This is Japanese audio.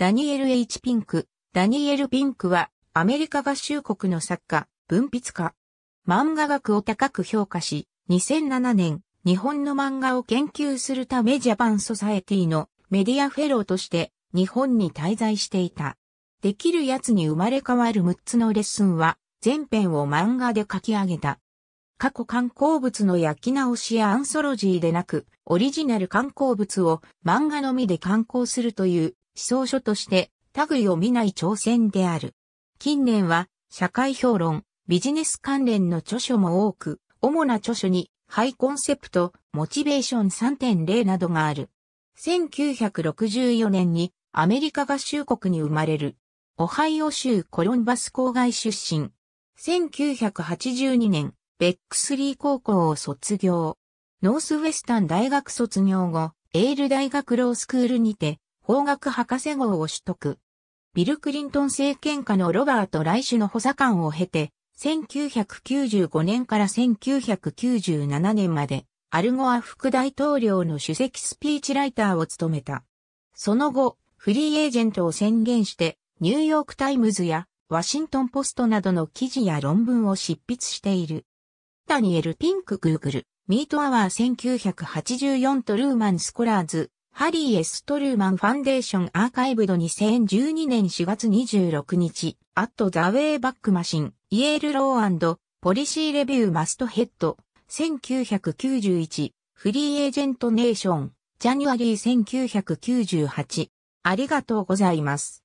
ダニエル・ H・ ピンク。ダニエル・ピンクは、アメリカ合衆国の作家、文筆家。漫画学を高く評価し、2007年、日本の漫画を研究するためジャパンソサエティのメディアフェローとして日本に滞在していた。できるやつに生まれ変わる6つのレッスンは全編を漫画で書き上げた。過去刊行物の焼き直しやアンソロジーでなく、オリジナル刊行物を漫画のみで刊行するという想書として類を見ない挑戦である。近年は社会評論、ビジネス関連の著書も多く、主な著書にハイコンセプト、モチベーション3.0などがある。1964年にアメリカ合衆国に生まれる。オハイオ州コロンバス郊外出身。1982年、ベックスリー高校を卒業。ノースウェスタン大学卒業後、エール大学ロースクールにて、法学博士号を取得。ビル・クリントン政権下のロバート・ライシュの補佐官を経て、1995年から1997年まで、アルゴア副大統領の首席スピーチライターを務めた。その後、フリーエージェントを宣言して、ニューヨークタイムズやワシントンポストなどの記事や論文を執筆している。ダニエル・ピンク・グーグル、ミートアワー1984とルーマン・スコラーズ、ハリー・エストルーマン・ファンデーション・アーカイブド2012年4月26日、アット・ザ・ウェイ・バック・マシン、イエール・ローポリシー・レビュー・マスト・ヘッド、1991、フリー・エージェント・ネーション、ジャニュアリー1998。ありがとうございます。